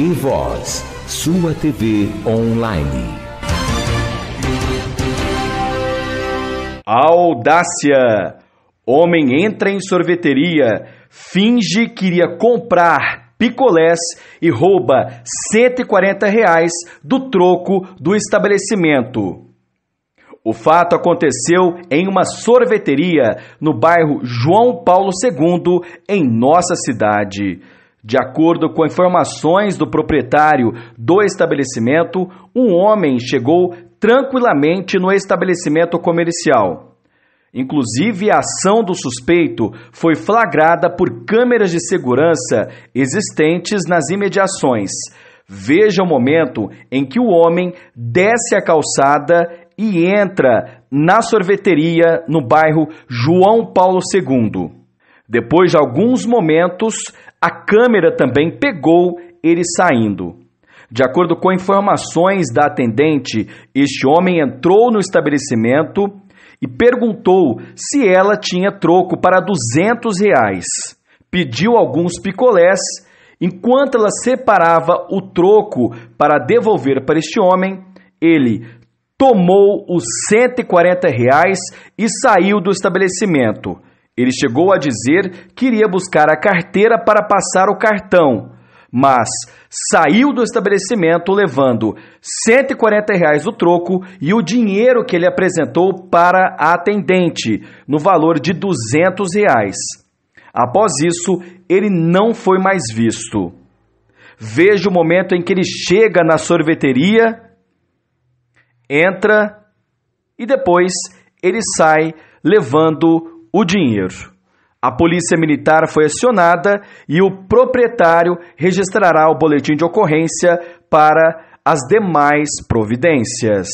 Em Voz, sua TV online. Audácia! Homem entra em sorveteria, finge que iria comprar picolés e rouba 140 reais do troco do estabelecimento. O fato aconteceu em uma sorveteria no bairro João Paulo II, em nossa cidade. De acordo com informações do proprietário do estabelecimento, um homem chegou tranquilamente no estabelecimento comercial. Inclusive, a ação do suspeito foi flagrada por câmeras de segurança existentes nas imediações. Veja o momento em que o homem desce a calçada e entra na sorveteria no bairro João Paulo II. Depois de alguns momentos, a câmera também pegou ele saindo. De acordo com informações da atendente, este homem entrou no estabelecimento e perguntou se ela tinha troco para 200 reais. Pediu alguns picolés. Enquanto ela separava o troco para devolver para este homem, ele tomou os 140 reais e saiu do estabelecimento. Ele chegou a dizer que iria buscar a carteira para passar o cartão, mas saiu do estabelecimento levando 140 reais o troco e o dinheiro que ele apresentou para a atendente, no valor de 200 reais. Após isso, ele não foi mais visto. Veja o momento em que ele chega na sorveteria, entra e depois ele sai levando o dinheiro. A polícia militar foi acionada e o proprietário registrará o boletim de ocorrência para as demais providências.